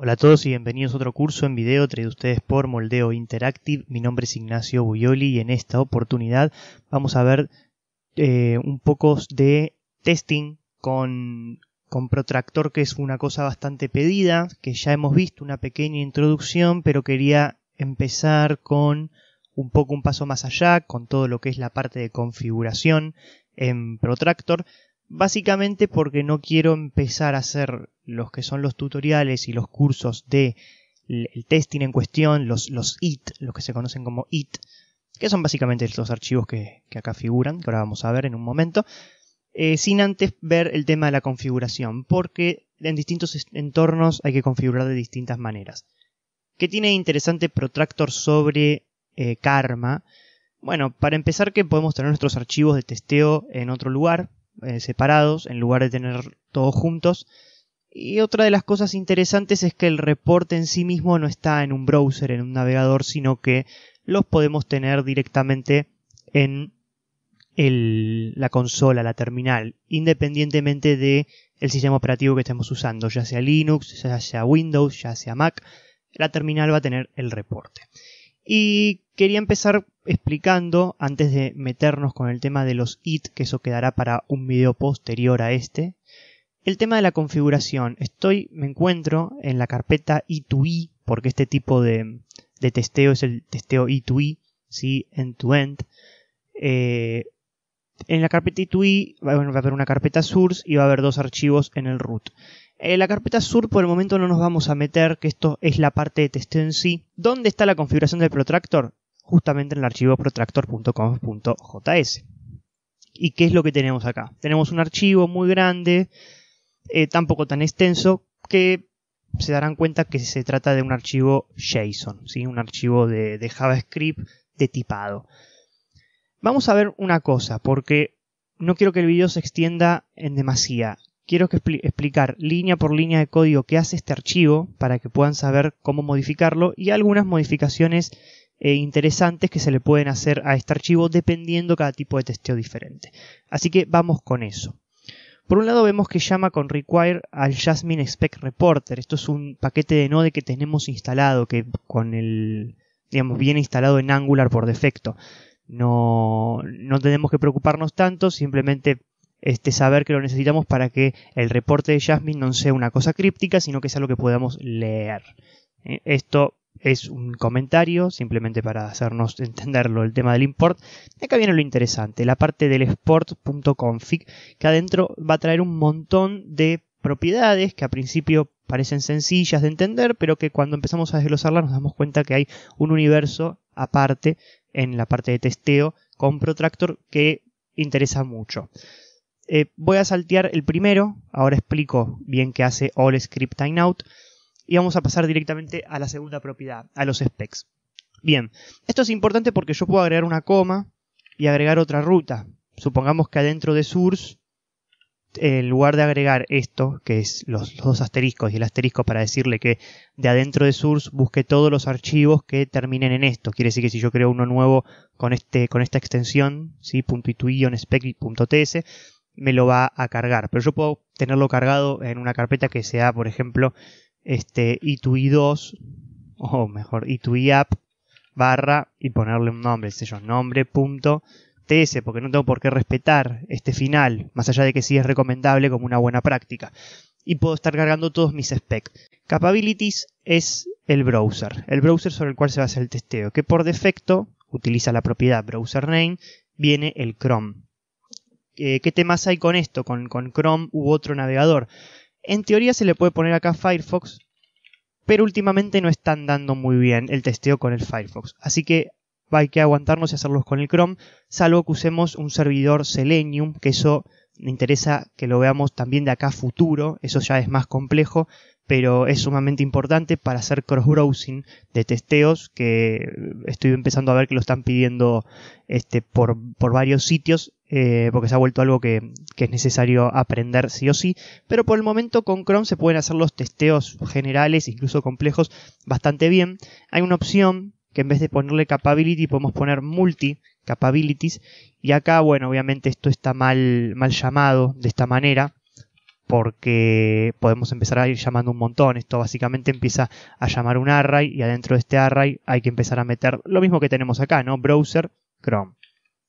Hola a todos y bienvenidos a otro curso en video traído ustedes por Moldeo Interactive. Mi nombre es Ignacio Buyoli y en esta oportunidad vamos a ver eh, un poco de testing con, con protractor, que es una cosa bastante pedida, que ya hemos visto una pequeña introducción, pero quería empezar con un poco un paso más allá, con todo lo que es la parte de configuración en protractor Básicamente porque no quiero empezar a hacer los que son los tutoriales y los cursos de el testing en cuestión, los, IT, los que se conocen como IT, que son básicamente los archivos que, acá figuran, que ahora vamos a ver en un momento, eh, sin antes ver el tema de la configuración, porque en distintos entornos hay que configurar de distintas maneras. ¿Qué tiene interesante Protractor sobre eh, Karma? Bueno, para empezar que podemos tener nuestros archivos de testeo en otro lugar, eh, separados en lugar de tener todos juntos. Y otra de las cosas interesantes es que el reporte en sí mismo no está en un browser, en un navegador, sino que los podemos tener directamente en la consola, la terminal, independientemente de sistema operativo que estemos usando, ya sea Linux, ya sea Windows, ya sea Mac, la terminal va a tener el reporte. Y quería empezar explicando, antes de meternos con el tema de los IT, que eso quedará para un video posterior a este, el tema de la configuración. Estoy, me encuentro en la carpeta e 2 e porque este tipo de, de testeo es el testeo e 2 e end End-to-end. Eh, en la carpeta e 2 e va a haber una carpeta source y va a haber dos archivos en el root. Eh, la carpeta sur por el momento no nos vamos a meter, que esto es la parte de testeo en sí. ¿Dónde está la configuración del protractor? Justamente en el archivo protractor.com.js. ¿Y qué es lo que tenemos acá? Tenemos un archivo muy grande, eh, tampoco tan extenso, que se darán cuenta que se trata de un archivo JSON, un archivo de, JavaScript de tipado. Vamos a ver una cosa, porque no quiero que el video se extienda en demasía quiero explicar línea por línea de código qué hace este archivo para que puedan saber cómo modificarlo y algunas modificaciones eh, interesantes que se le pueden hacer a este archivo dependiendo cada tipo de testeo diferente. Así que vamos con eso. Por un lado vemos que llama con require al Jasmine Spec Reporter. Esto es un paquete de Node que tenemos instalado, que con el, digamos, viene instalado en Angular por defecto. No, no tenemos que preocuparnos tanto, simplemente este, saber que lo necesitamos para que el reporte de Jasmine no sea una cosa críptica, sino que sea lo que podamos leer. Eh, esto es un comentario, simplemente para hacernos entenderlo el tema del import. De acá viene lo interesante, la parte del export.config, que adentro va a traer un montón de propiedades que a principio parecen sencillas de entender, pero que cuando empezamos a desglosarlas nos damos cuenta que hay un universo aparte en la parte de testeo con Protractor que interesa mucho. Eh, voy a saltear el primero, ahora explico bien qué hace all script timeout, y vamos a pasar directamente a la segunda propiedad, a los specs. Bien, esto es importante porque yo puedo agregar una coma y agregar otra ruta. Supongamos que adentro de source, en lugar de agregar esto, que es los, dos asteriscos y el asterisco para decirle que de adentro de source busque todos los archivos que terminen en esto. Quiere decir que si yo creo uno nuevo con, este, con esta extensión, sí me lo va a cargar. Pero yo puedo tenerlo cargado en una carpeta que sea, por ejemplo, este itui2, o mejor, ituiapp barra y ponerle un nombre, sello nombre porque no tengo por qué respetar este final, más allá de que sí es recomendable como una buena práctica. Y puedo estar cargando todos mis specs. Capabilities es el browser, el browser sobre el cual se va a hacer el testeo, que por defecto utiliza la propiedad browser name, viene el Chrome. Eh, qué temas hay con esto, con, Chrome u otro navegador. En teoría se le puede poner acá Firefox, pero últimamente no están dando muy bien el testeo con el Firefox. Así que hay que aguantarnos y hacerlos con el Chrome, salvo que usemos un servidor Selenium, que eso me interesa que lo veamos también de acá futuro, eso ya es más complejo, pero es sumamente importante para hacer cross-browsing de testeos que estoy empezando a ver que lo están pidiendo este, por, varios sitios eh, porque se ha vuelto algo que, que, es necesario aprender sí o sí, pero por el momento con Chrome se pueden hacer los testeos generales, incluso complejos, bastante bien. Hay una opción que en vez de ponerle capability podemos poner multi capabilities y acá, bueno, obviamente esto está mal, mal llamado de esta manera, porque podemos empezar a ir llamando un montón. Esto básicamente empieza a llamar un array y adentro de este array hay que empezar a meter lo mismo que tenemos acá, ¿no? Browser, Chrome.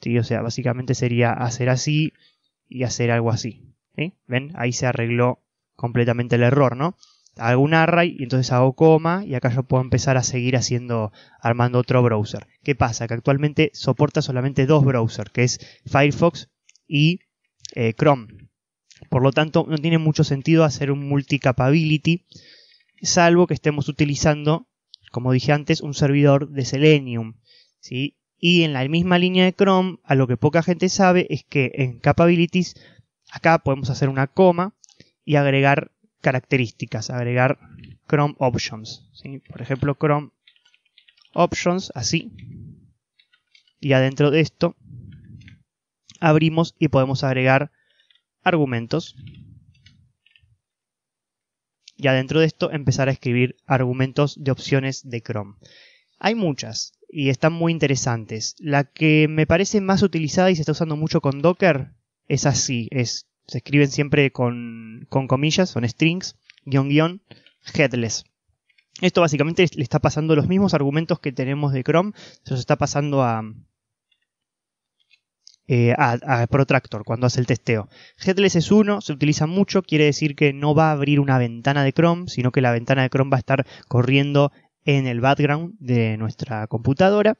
¿Sí? O sea, básicamente sería hacer así y hacer algo así. ¿Ven? Ahí se arregló completamente el error, ¿no? Hago un array y entonces hago coma y acá yo puedo empezar a seguir haciendo, armando otro browser. ¿Qué pasa? Que actualmente soporta solamente dos browsers, que es Firefox y eh, Chrome. Por lo tanto, no tiene mucho sentido hacer un multi-capability, salvo que estemos utilizando, como dije antes, un servidor de Selenium. ¿sí? Y en la misma línea de Chrome, a lo que poca gente sabe es que en capabilities, acá podemos hacer una coma y agregar características, agregar Chrome Options. Por ejemplo, Chrome Options, así. Y adentro de esto, abrimos y podemos agregar argumentos. Y adentro de esto empezar a escribir argumentos de opciones de Chrome. Hay muchas y están muy interesantes. La que me parece más utilizada y se está usando mucho con Docker es así, es se escriben siempre con, con comillas, son strings, guión guión, headless. Esto básicamente le está pasando los mismos argumentos que tenemos de Chrome, se los está pasando a, eh, a, Protractor cuando hace el testeo. Headless es uno, se utiliza mucho, quiere decir que no va a abrir una ventana de Chrome, sino que la ventana de Chrome va a estar corriendo en el background de nuestra computadora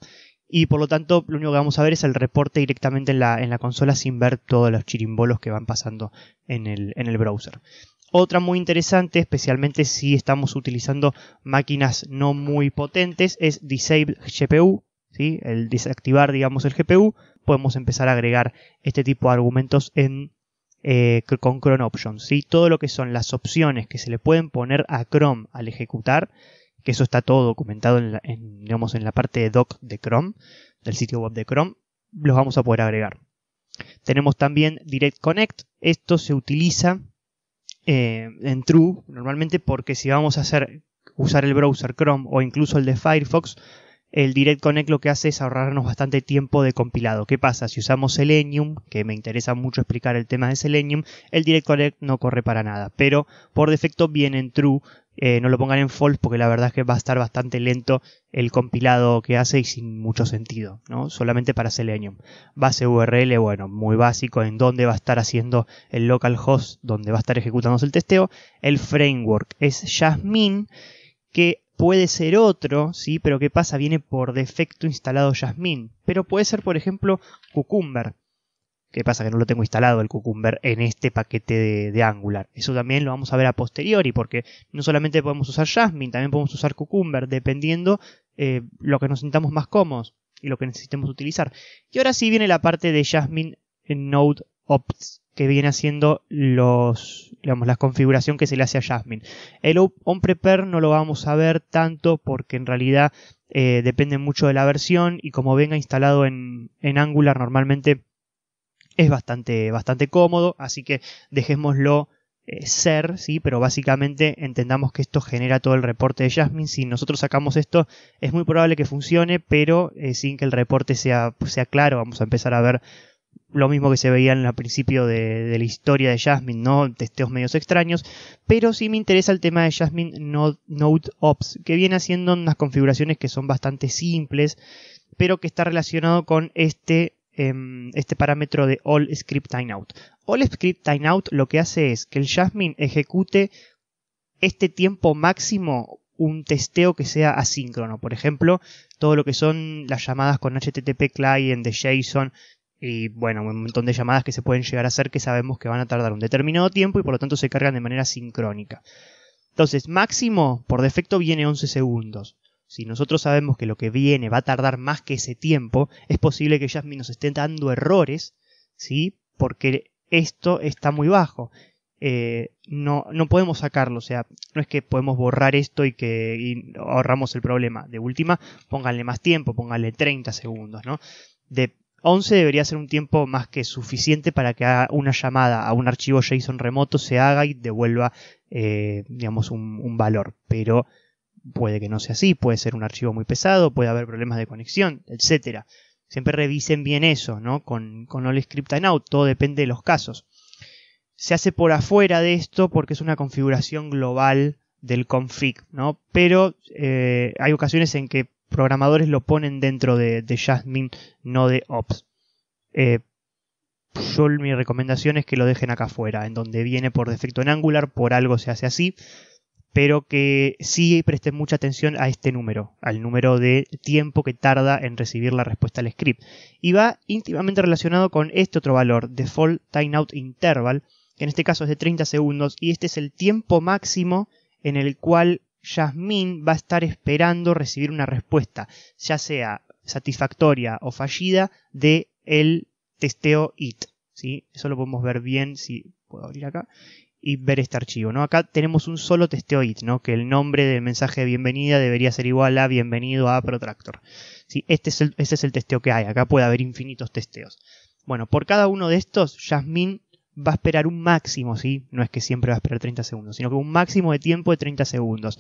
y por lo tanto lo único que vamos a ver es el reporte directamente en la, en la consola sin ver todos los chirimbolos que van pasando en el, en el browser. Otra muy interesante, especialmente si estamos utilizando máquinas no muy potentes, es Disable GPU, el desactivar digamos el GPU, podemos empezar a agregar este tipo de argumentos en, eh, con Chrome Options. Todo lo que son las opciones que se le pueden poner a Chrome al ejecutar, que eso está todo documentado en la, en la parte de doc de Chrome, del sitio web de Chrome, los vamos a poder agregar. Tenemos también Direct Connect, esto se utiliza eh, en True normalmente porque si vamos a hacer usar el browser Chrome o incluso el de Firefox, el Direct Connect lo que hace es ahorrarnos bastante tiempo de compilado. ¿Qué pasa? Si usamos Selenium, que me interesa mucho explicar el tema de Selenium, el Direct Connect no corre para nada, pero por defecto viene en true. Eh, no lo pongan en false porque la verdad es que va a estar bastante lento el compilado que hace y sin mucho sentido, ¿no? Solamente para Selenium. Base URL, bueno, muy básico en dónde va a estar haciendo el localhost, donde va a estar ejecutándose el testeo. El framework es Jasmine que puede ser otro, ¿sí? Pero ¿qué pasa? Viene por defecto instalado Jasmine. Pero puede ser, por ejemplo, Cucumber. ¿Qué pasa? Que no lo tengo instalado el Cucumber en este paquete de, Angular. Eso también lo vamos a ver a posteriori, porque no solamente podemos usar Jasmine, también podemos usar Cucumber, dependiendo eh, lo que nos sintamos más cómodos y lo que necesitemos utilizar. Y ahora sí viene la parte de Jasmine Node Opts que viene haciendo los, digamos, la configuración que se le hace a Jasmine. El hombre no lo vamos a ver tanto porque en realidad eh, depende mucho de la versión y como venga instalado en, Angular normalmente es bastante, bastante cómodo, así que dejémoslo eh, ser, sí, pero básicamente entendamos que esto genera todo el reporte de Jasmine. Si nosotros sacamos esto, es muy probable que funcione, pero eh, sin que el reporte sea, sea claro, vamos a empezar a ver lo mismo que se en al principio de, la historia de Jasmine, ¿no? Testeos medios extraños. Pero sí me interesa el tema de Jasmine Node, Ops, que viene haciendo unas configuraciones que son bastante simples, pero que está relacionado con este, em, este parámetro de All Script Timeout. All Script Timeout lo que hace es que el Jasmine ejecute este tiempo máximo un testeo que sea asíncrono. Por ejemplo, todo lo que son las llamadas con HTTP client de JSON y bueno, un montón de llamadas que se pueden llegar a hacer que sabemos que van a tardar un determinado tiempo y por lo tanto se cargan de manera sincrónica. Entonces, máximo, por defecto viene 11 segundos. Si nosotros sabemos que lo que viene va a tardar más que ese tiempo, es posible que Jasmine nos esté dando errores, ¿sí? Porque esto está muy bajo. Eh, no, no podemos sacarlo, o sea, no es que podemos borrar esto y que ahorramos el problema. De última, pónganle más tiempo, pónganle 30 segundos, ¿no? De, 11 debería ser un tiempo más que suficiente para que una llamada a un archivo JSON remoto se haga y devuelva, eh, digamos, un, valor. Pero puede que no sea así, puede ser un archivo muy pesado, puede haber problemas de conexión, etcétera. Siempre revisen bien eso, ¿no? Con, con script and Out, todo depende de los casos. Se hace por afuera de esto porque es una configuración global del config, ¿no? Pero eh, hay ocasiones en que programadores lo ponen dentro de, de Jasmine, no de Ops. Eh, yo mi recomendación es que lo dejen acá afuera, en donde viene por defecto en Angular, por algo se hace así, pero que sí presten mucha atención a este número, al número de tiempo que tarda en recibir la respuesta al script. Y va íntimamente relacionado con este otro valor, default timeout interval, que en este caso es de 30 segundos, y este es el tiempo máximo en el cual Jasmine va a estar esperando recibir una respuesta, ya sea satisfactoria o fallida, de el testeo IT. ¿sí? Eso lo podemos ver bien si puedo abrir acá y ver este archivo. ¿no? Acá tenemos un solo testeo IT, ¿no? que el nombre del mensaje de bienvenida debería ser igual a bienvenido a Protractor. ¿sí? Este es el, este es el testeo que hay, acá puede haber infinitos testeos. Bueno, por cada uno de estos, Jasmine va a esperar un máximo, ¿sí? No es que siempre va a esperar 30 segundos, sino que un máximo de tiempo de 30 segundos.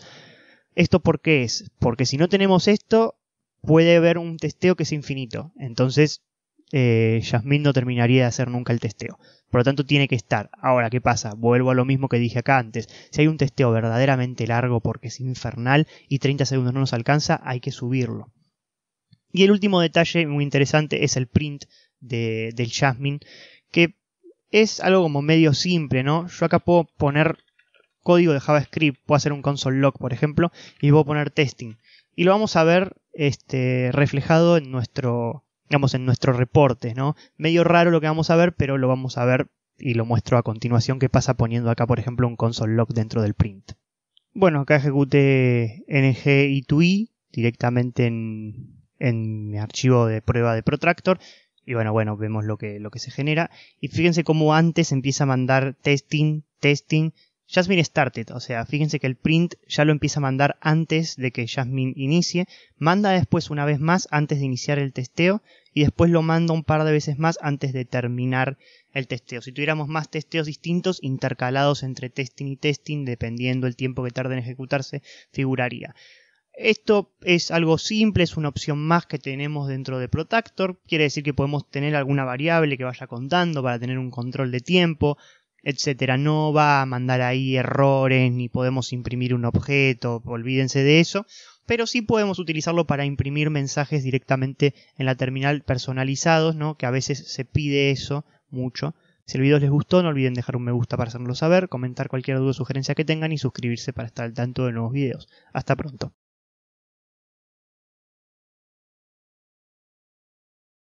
¿Esto por qué es? Porque si no tenemos esto, puede haber un testeo que es infinito. Entonces, eh, Jasmine no terminaría de hacer nunca el testeo. Por lo tanto, tiene que estar. Ahora, ¿qué pasa? Vuelvo a lo mismo que dije acá antes. Si hay un testeo verdaderamente largo porque es infernal y 30 segundos no nos alcanza, hay que subirlo. Y el último detalle muy interesante es el print de, del Jasmine, que es algo como medio simple, ¿no? Yo acá puedo poner código de JavaScript, puedo hacer un console log, por ejemplo, y puedo poner testing. Y lo vamos a ver este, reflejado en nuestro, digamos, en nuestro reporte, ¿no? Medio raro lo que vamos a ver, pero lo vamos a ver y lo muestro a continuación qué pasa poniendo acá, por ejemplo, un console log dentro del print. Bueno, acá ejecuté ng y 2 directamente en, en mi archivo de prueba de Protractor y bueno, bueno, vemos lo que, lo que se genera. Y fíjense cómo antes empieza a mandar testing, testing. Jasmine started, o sea, fíjense que el print ya lo empieza a mandar antes de que Jasmine inicie. Manda después una vez más antes de iniciar el testeo. Y después lo manda un par de veces más antes de terminar el testeo. Si tuviéramos más testeos distintos intercalados entre testing y testing, dependiendo el tiempo que tarde en ejecutarse, figuraría. Esto es algo simple, es una opción más que tenemos dentro de Protactor. Quiere decir que podemos tener alguna variable que vaya contando para tener un control de tiempo, etcétera. No va a mandar ahí errores ni podemos imprimir un objeto, olvídense de eso. Pero sí podemos utilizarlo para imprimir mensajes directamente en la terminal personalizados, ¿no? Que a veces se pide eso mucho. Si el video les gustó, no olviden dejar un me gusta para hacérnoslo saber, comentar cualquier duda o sugerencia que tengan y suscribirse para estar al tanto de nuevos videos. Hasta pronto.